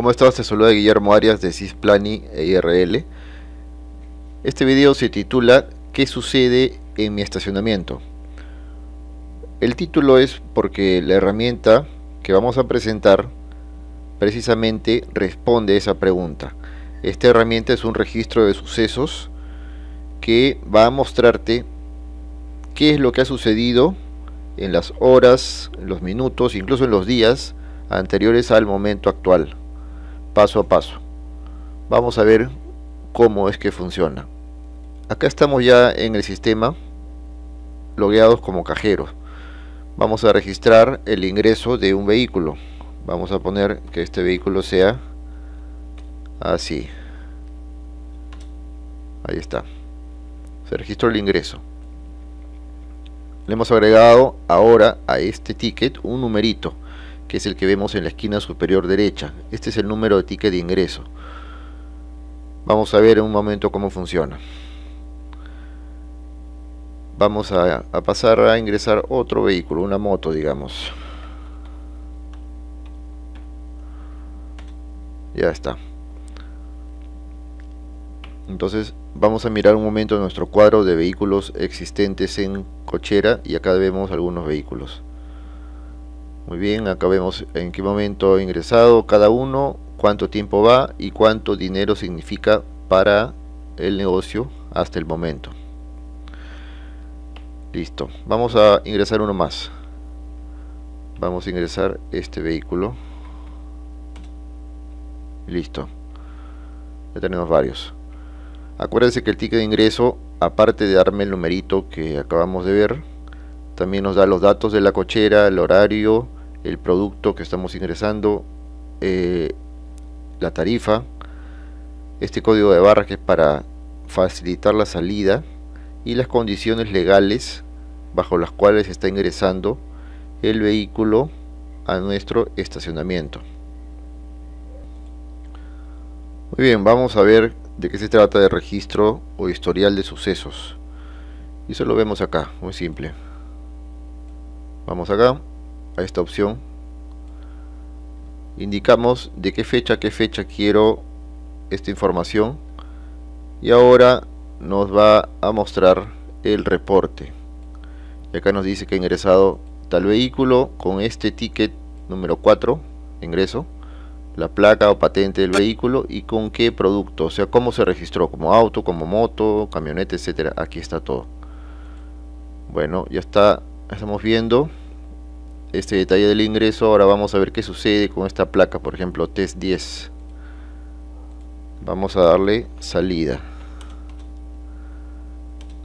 ¿Cómo estás? Te saluda Guillermo Arias de Cisplani e IRL. Este video se titula ¿Qué sucede en mi estacionamiento? El título es porque la herramienta que vamos a presentar precisamente responde a esa pregunta. Esta herramienta es un registro de sucesos que va a mostrarte qué es lo que ha sucedido en las horas, los minutos, incluso en los días anteriores al momento actual paso a paso. Vamos a ver cómo es que funciona. Acá estamos ya en el sistema logueados como cajeros. Vamos a registrar el ingreso de un vehículo. Vamos a poner que este vehículo sea así. Ahí está. Se registró el ingreso. Le hemos agregado ahora a este ticket un numerito que es el que vemos en la esquina superior derecha. Este es el número de ticket de ingreso. Vamos a ver en un momento cómo funciona. Vamos a, a pasar a ingresar otro vehículo, una moto digamos. Ya está. Entonces vamos a mirar un momento nuestro cuadro de vehículos existentes en cochera y acá vemos algunos vehículos. Muy bien, acá vemos en qué momento ha ingresado cada uno, cuánto tiempo va y cuánto dinero significa para el negocio hasta el momento. Listo, vamos a ingresar uno más. Vamos a ingresar este vehículo. Listo, ya tenemos varios. Acuérdense que el ticket de ingreso, aparte de darme el numerito que acabamos de ver, también nos da los datos de la cochera, el horario, el producto que estamos ingresando, eh, la tarifa, este código de barras que es para facilitar la salida y las condiciones legales bajo las cuales está ingresando el vehículo a nuestro estacionamiento. Muy bien, vamos a ver de qué se trata de registro o historial de sucesos. Y eso lo vemos acá, muy simple. Vamos acá, a esta opción indicamos de qué fecha a qué fecha quiero esta información y ahora nos va a mostrar el reporte y acá nos dice que ha ingresado tal vehículo con este ticket número 4 ingreso la placa o patente del vehículo y con qué producto, o sea, cómo se registró, como auto, como moto, camioneta, etcétera. Aquí está todo. Bueno, ya está, estamos viendo este detalle del ingreso, ahora vamos a ver qué sucede con esta placa, por ejemplo, test 10. Vamos a darle salida.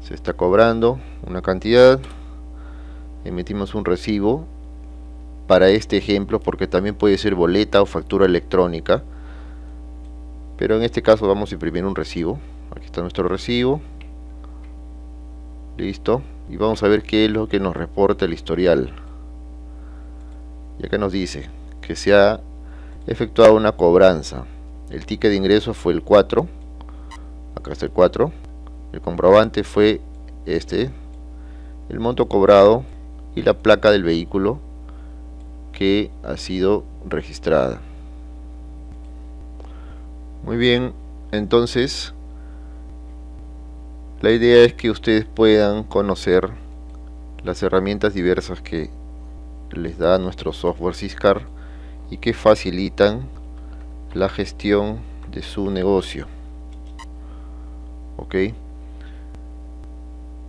Se está cobrando una cantidad. Emitimos un recibo para este ejemplo porque también puede ser boleta o factura electrónica. Pero en este caso vamos a imprimir un recibo. Aquí está nuestro recibo. Listo. Y vamos a ver qué es lo que nos reporta el historial. Y acá nos dice que se ha efectuado una cobranza. El ticket de ingreso fue el 4. Acá está el 4. El comprobante fue este. El monto cobrado y la placa del vehículo que ha sido registrada. Muy bien, entonces la idea es que ustedes puedan conocer las herramientas diversas que les da nuestro software Ciscar y que facilitan la gestión de su negocio ok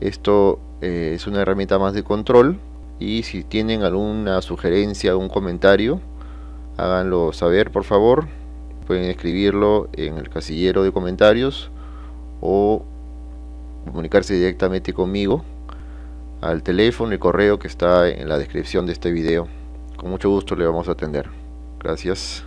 esto eh, es una herramienta más de control y si tienen alguna sugerencia un comentario háganlo saber por favor pueden escribirlo en el casillero de comentarios o comunicarse directamente conmigo al teléfono y correo que está en la descripción de este video. Con mucho gusto le vamos a atender. Gracias.